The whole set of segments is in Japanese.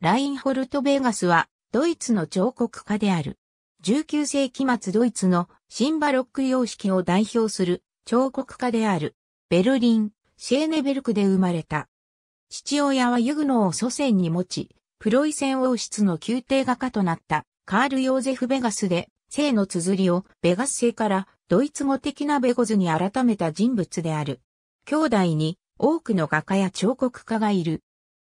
ラインホルト・ベーガスは、ドイツの彫刻家である。19世紀末ドイツのシンバロック様式を代表する彫刻家である。ベルリン、シェーネベルクで生まれた。父親はユグノを祖先に持ち、プロイセン王室の宮廷画家となったカール・ヨーゼフ・ベガスで、姓の綴りをベガス姓からドイツ語的なベゴズに改めた人物である。兄弟に多くの画家や彫刻家がいる。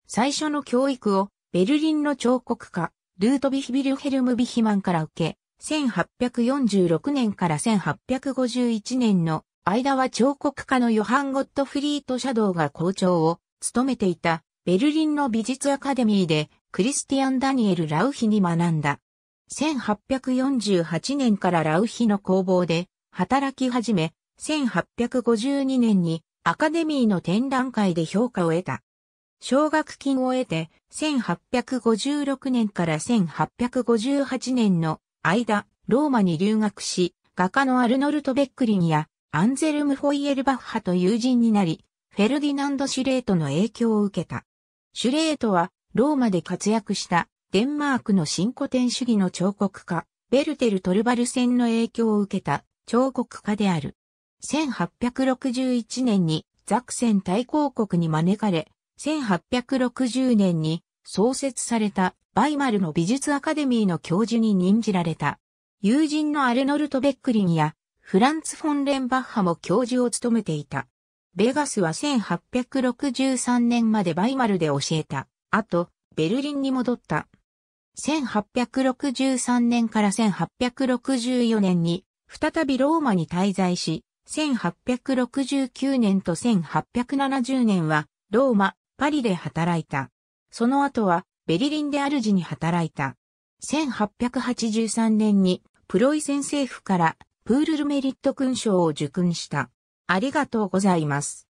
最初の教育をベルリンの彫刻家、ルートビヒ・ビルヘルム・ビヒマンから受け、1846年から1851年の間は彫刻家のヨハン・ゴットフリート・シャドウが校長を務めていたベルリンの美術アカデミーでクリスティアン・ダニエル・ラウヒに学んだ。1848年からラウヒの工房で働き始め、1852年にアカデミーの展覧会で評価を得た。奨学金を得て、1856年から1858年の間、ローマに留学し、画家のアルノルト・ベックリンやアンゼルム・ホイエルバッハと友人になり、フェルディナンド・シュレートの影響を受けた。シュレートは、ローマで活躍したデンマークの新古典主義の彫刻家、ベルテル・トルバルセンの影響を受けた彫刻家である。1861年にザクセン大公国に招かれ、1860年に創設されたバイマルの美術アカデミーの教授に任じられた。友人のアルノルト・ベックリンやフランツ・フォン・レンバッハも教授を務めていた。ベガスは1863年までバイマルで教えた。あと、ベルリンに戻った。1863年から1864年に、再びローマに滞在し、1869年と1870年は、ローマ、パリで働いた。その後は、ベリリンで主に働いた。1883年に、プロイセン政府から、プールルメリット勲章を受勲した。ありがとうございます。